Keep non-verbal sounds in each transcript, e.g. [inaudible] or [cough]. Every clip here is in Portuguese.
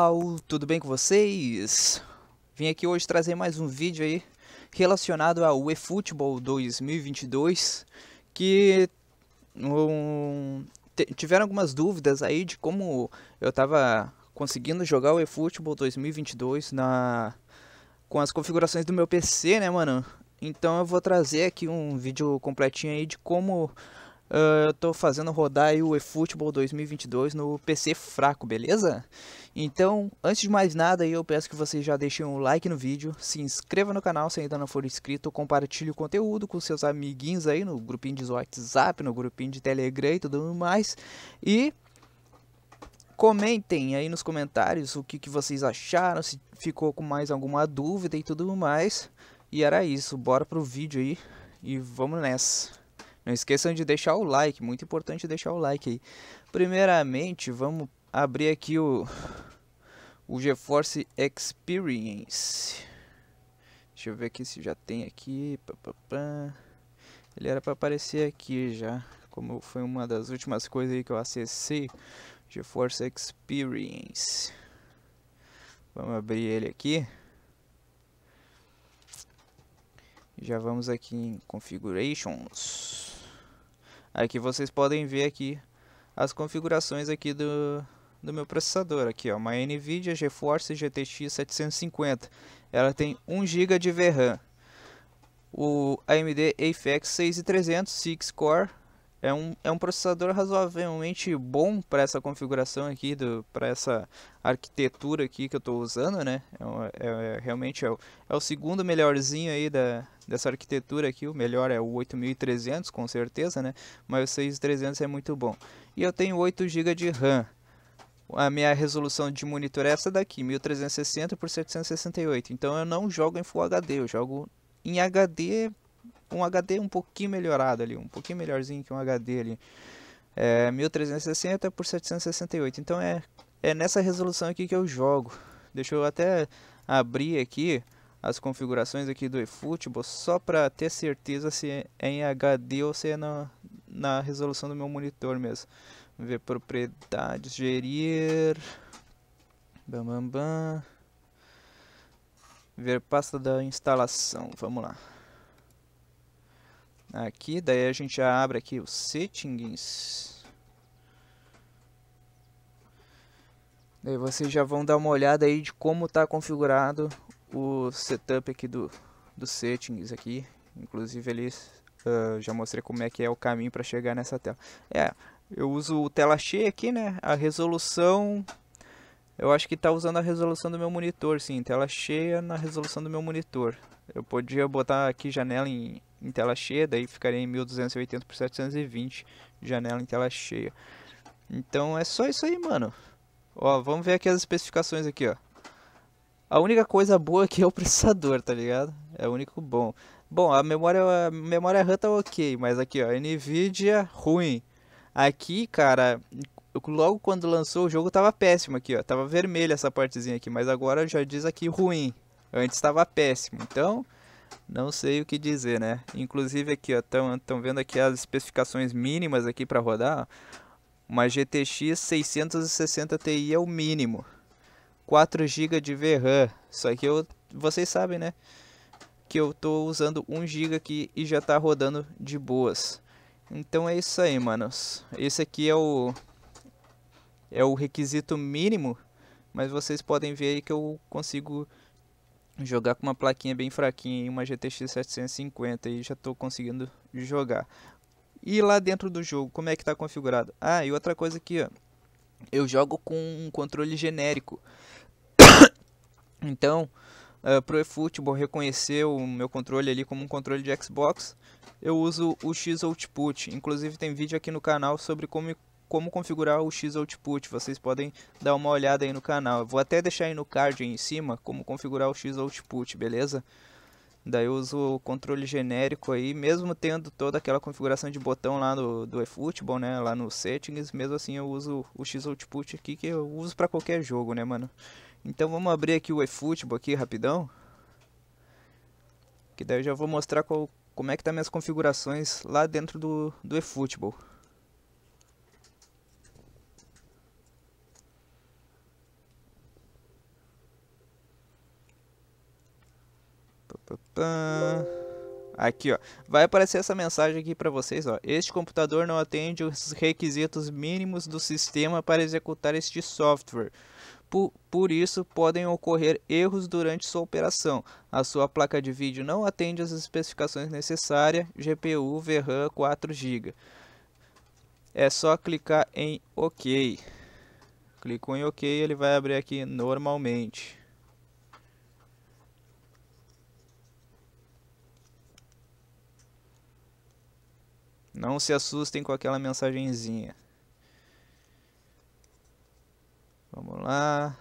Olá, tudo bem com vocês? Vim aqui hoje trazer mais um vídeo aí relacionado ao eFootball 2022 que um, tiveram algumas dúvidas aí de como eu estava conseguindo jogar o eFootball 2022 na com as configurações do meu PC, né, mano? Então eu vou trazer aqui um vídeo completinho aí de como ah, eu tô fazendo rodar o eFootball 2022 no PC fraco, beleza? Então, antes de mais nada, eu peço que vocês já deixem um like no vídeo, se inscreva no canal se ainda não for inscrito, compartilhe o conteúdo com seus amiguinhos aí no grupinho de WhatsApp, no grupinho de Telegram e tudo mais. E comentem aí nos comentários o que, que vocês acharam, se ficou com mais alguma dúvida e tudo mais. E era isso, bora pro vídeo aí e vamos nessa. Não esqueçam de deixar o like, muito importante deixar o like aí. Primeiramente, vamos abrir aqui o, o GeForce Experience. Deixa eu ver aqui se já tem aqui. Ele era para aparecer aqui já. Como foi uma das últimas coisas aí que eu acessei. GeForce Experience. Vamos abrir ele aqui. Já vamos aqui em Configurations. Aqui vocês podem ver aqui as configurações aqui do, do meu processador. Aqui, ó, uma NVIDIA GeForce GTX 750. Ela tem 1 GB de VRAM. O AMD AFX 6300 6 core é um, é um processador razoavelmente bom para essa configuração aqui, para essa arquitetura aqui que eu estou usando, né? É, é, é realmente é o, é o, segundo melhorzinho aí da, dessa arquitetura aqui, o melhor é o 8300 com certeza, né? Mas o 6300 é muito bom. E eu tenho 8 GB de RAM. A minha resolução de monitor é essa daqui, 1360 por 768. Então eu não jogo em Full HD, eu jogo em HD um HD um pouquinho melhorado ali, um pouquinho melhorzinho que um HD ali. É 1360 por 768. Então é, é nessa resolução aqui que eu jogo. Deixa eu até abrir aqui as configurações aqui do eFootball só para ter certeza se é em HD ou se é na, na resolução do meu monitor mesmo. ver propriedades, gerir, bam, bam, bam. ver pasta da instalação, vamos lá aqui, daí a gente já abre aqui os settings. Daí vocês já vão dar uma olhada aí de como está configurado o setup aqui do, do settings aqui. Inclusive eles uh, já mostrei como é que é o caminho para chegar nessa tela. É, eu uso o tela cheia aqui, né? A resolução eu acho que está usando a resolução do meu monitor, sim. Tela cheia na resolução do meu monitor. Eu podia botar aqui janela em em tela cheia, daí ficaria em 1280 por 720 janela em tela cheia. Então é só isso aí, mano. Ó, vamos ver aqui as especificações aqui, ó. A única coisa boa aqui é o [laughs] processador, tá ligado? É o único bom. Bom, a memória, a memória RAM tá ok, mas aqui, ó, NVIDIA ruim. Aqui, cara, logo quando lançou o jogo tava péssimo aqui, ó. Tava vermelha essa partezinha aqui, mas agora já diz aqui ruim. Antes tava péssimo, então não sei o que dizer, né? Inclusive aqui, ó, estão vendo aqui as especificações mínimas aqui para rodar. Uma GTX 660 Ti é o mínimo. 4 GB de VRAM. Só que eu, vocês sabem, né? Que eu tô usando 1 GB aqui e já tá rodando de boas. Então é isso aí, manos. Esse aqui é o é o requisito mínimo, mas vocês podem ver aí que eu consigo jogar com uma plaquinha bem fraquinha e uma GTX 750 e já estou conseguindo jogar. E lá dentro do jogo, como é que está configurado? Ah, e outra coisa aqui, ó, eu jogo com um controle genérico. [coughs] então, uh, pro eFootball reconhecer o meu controle ali como um controle de Xbox, eu uso o X Output. Inclusive tem vídeo aqui no canal sobre como como configurar o X Output. Vocês podem dar uma olhada aí no canal. Eu vou até deixar aí no card aí em cima como configurar o X Output, beleza? Daí eu uso o controle genérico aí, mesmo tendo toda aquela configuração de botão lá no, do eFootball, né, lá no settings, mesmo assim eu uso o X Output aqui que eu uso para qualquer jogo, né, mano? Então vamos abrir aqui o eFootball aqui rapidão. Que daí eu já vou mostrar qual, como é que tá minhas configurações lá dentro do, do eFootball. Aqui, ó. Vai aparecer essa mensagem aqui para vocês, ó. Este computador não atende os requisitos mínimos do sistema para executar este software. Por, por, isso, podem ocorrer erros durante sua operação. A sua placa de vídeo não atende as especificações necessárias, GPU, VRAM 4 GB. É só clicar em OK. Clicou em OK, ele vai abrir aqui normalmente. Não se assustem com aquela mensagenzinha. Vamos lá.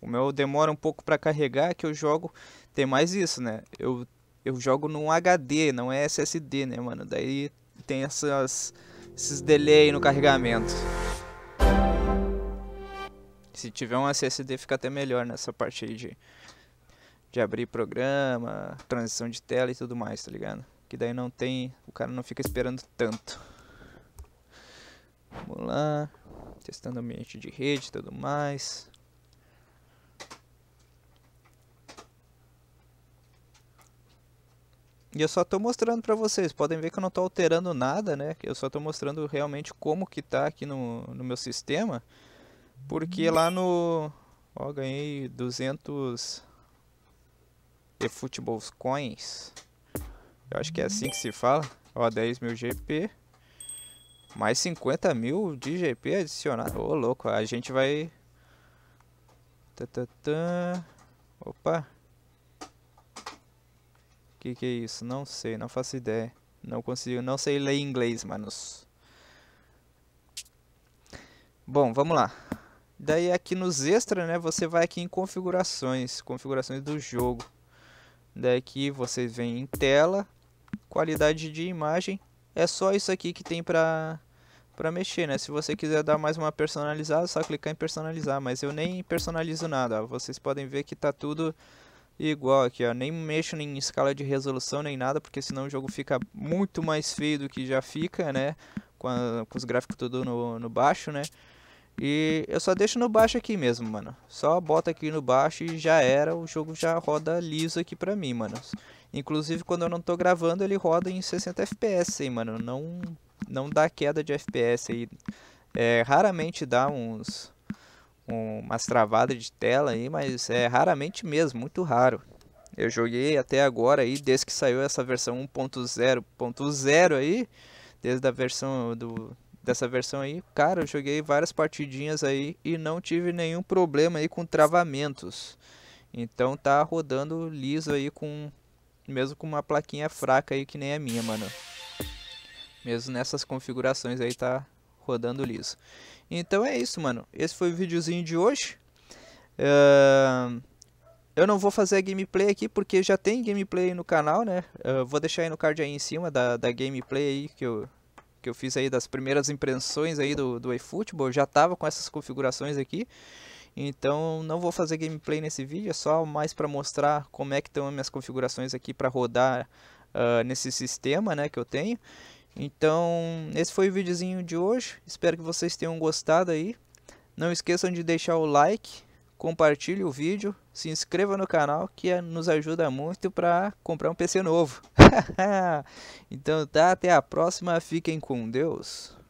O meu demora um pouco para carregar, que eu jogo... Tem mais isso, né? Eu, eu jogo num HD, não é SSD, né, mano? Daí tem essas, esses delay no carregamento. Se tiver um SSD fica até melhor nessa parte aí de, de abrir programa, transição de tela e tudo mais, tá ligado? Que daí não tem. O cara não fica esperando tanto. Vamos lá. Testando ambiente de rede e tudo mais. E eu só estou mostrando para vocês, podem ver que eu não estou alterando nada, né? Eu só estou mostrando realmente como que tá aqui no, no meu sistema. Porque lá no... Ó, ganhei 200 eFootballs Coins. Eu acho que é assim que se fala. Ó, 10 mil GP. Mais 50 mil de GP adicionado. Ô, louco. A gente vai... Tá, Opa. Que que é isso? Não sei, não faço ideia. Não consigo, não sei ler inglês, manos. Bom, vamos lá. Daí aqui nos extras, né, você vai aqui em configurações, configurações do jogo. Daqui você vem em tela, qualidade de imagem. É só isso aqui que tem pra, pra mexer, né? Se você quiser dar mais uma personalizada, é só clicar em personalizar. Mas eu nem personalizo nada, Vocês podem ver que tá tudo igual aqui, ó. Nem mexo em escala de resolução nem nada, porque senão o jogo fica muito mais feio do que já fica, né? Com, a, com os gráficos tudo no, no baixo, né? E eu só deixo no baixo aqui mesmo, mano. Só bota aqui no baixo e já era. O jogo já roda liso aqui pra mim, mano. Inclusive, quando eu não tô gravando, ele roda em 60 FPS, hein, mano. Não, não dá queda de FPS aí. É, raramente dá uns... Um, umas travadas de tela aí, mas é raramente mesmo, muito raro. Eu joguei até agora aí, desde que saiu essa versão 1.0.0 aí, desde a versão do, dessa versão aí, cara, eu joguei várias partidinhas aí e não tive nenhum problema aí com travamentos. Então tá rodando liso aí com mesmo com uma plaquinha fraca aí que nem a minha, mano. Mesmo nessas configurações aí tá rodando liso. Então é isso, mano. Esse foi o videozinho de hoje. Uh... Eu não vou fazer a gameplay aqui porque já tem gameplay no canal, né? Eu vou deixar aí no card aí em cima da, da gameplay aí que eu, que eu fiz aí das primeiras impressões aí do, do eFootball, já estava com essas configurações aqui. Então não vou fazer gameplay nesse vídeo, é só mais para mostrar como é que estão as minhas configurações aqui para rodar uh, nesse sistema né, que eu tenho. Então esse foi o videozinho de hoje, espero que vocês tenham gostado aí. Não esqueçam de deixar o like, compartilhe o vídeo, se inscreva no canal que é- nos ajuda muito para comprar um PC novo. [laughs] então tá, até a próxima, fiquem com Deus.